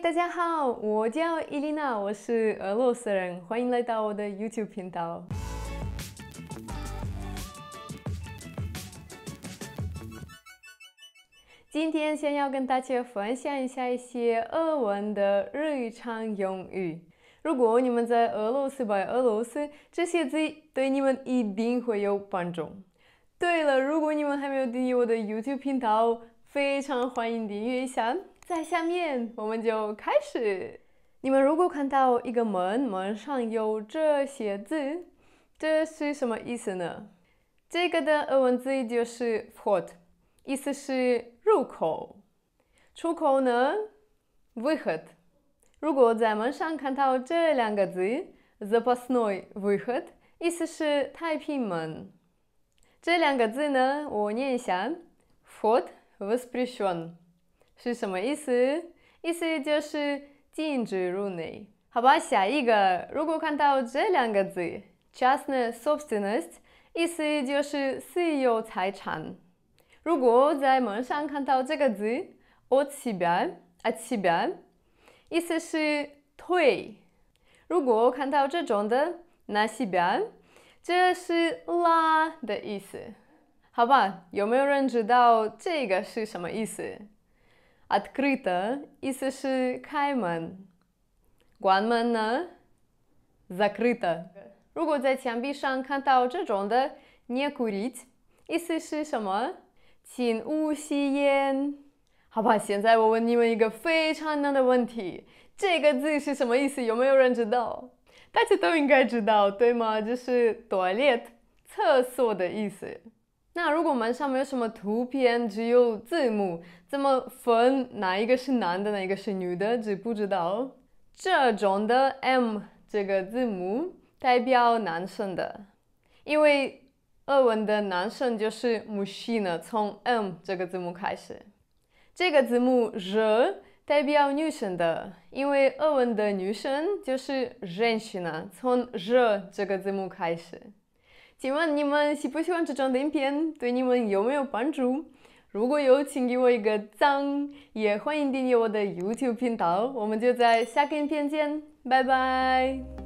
大家好，我叫伊丽娜，我是俄罗斯人，欢迎来到我的 YouTube 频道。今天先要跟大家分享一下一些俄文的日常用语。如果你们在俄罗斯吧，俄罗斯这些字对你们一定会有帮助。对了，如果你们还没有订阅我的 YouTube 频道，非常欢迎订阅一下。在下面，我们就开始。你们如果看到一个门，门上有这些字，这是什么意思呢？这个的俄文字就是 f o r t 意思是入口。出口呢 v ы х о д 如果在门上看到这两个字 з а o а с i о й v ы х о д 意思是太平门。这两个字呢，我念一下，f o r t в о с п р е щ o н 是什么意思？意思就是禁止入内。好吧，下一个，如果看到这两个字 j u s t n e s u b s t a n c e 意思就是私有财产。如果在门上看到这个字我 т с ю д а 意思是退。如果看到这种的那 а с 这是拉的意思。好吧，有没有人知道这个是什么意思？о т к р ы t о 意思是开门。关门呢 з e к r ы t о 如果在墙壁上看到这种的，Не к у р и т 意思是什么？请勿吸烟。好吧，现在我问你们一个非常难的问题，这个字是什么意思？有没有人知道？大家都应该知道，对吗？就是 т у 厕所的意思。那如果门上没有什么图片，只有字母，怎么分哪一个是男的，哪一个是女的？知不知道？这种的 M 这个字母代表男生的，因为俄文的男生就是 m u s h i n 从 M 这个字母开始。这个字母 R 代表女生的，因为俄文的女生就是 женщина，从 R 这个字母开始。请问你们喜不喜欢这张影片？对你们有没有帮助？如果有，请给我一个赞，也欢迎订阅我的 YouTube 频道。我们就在下个影片见，拜拜。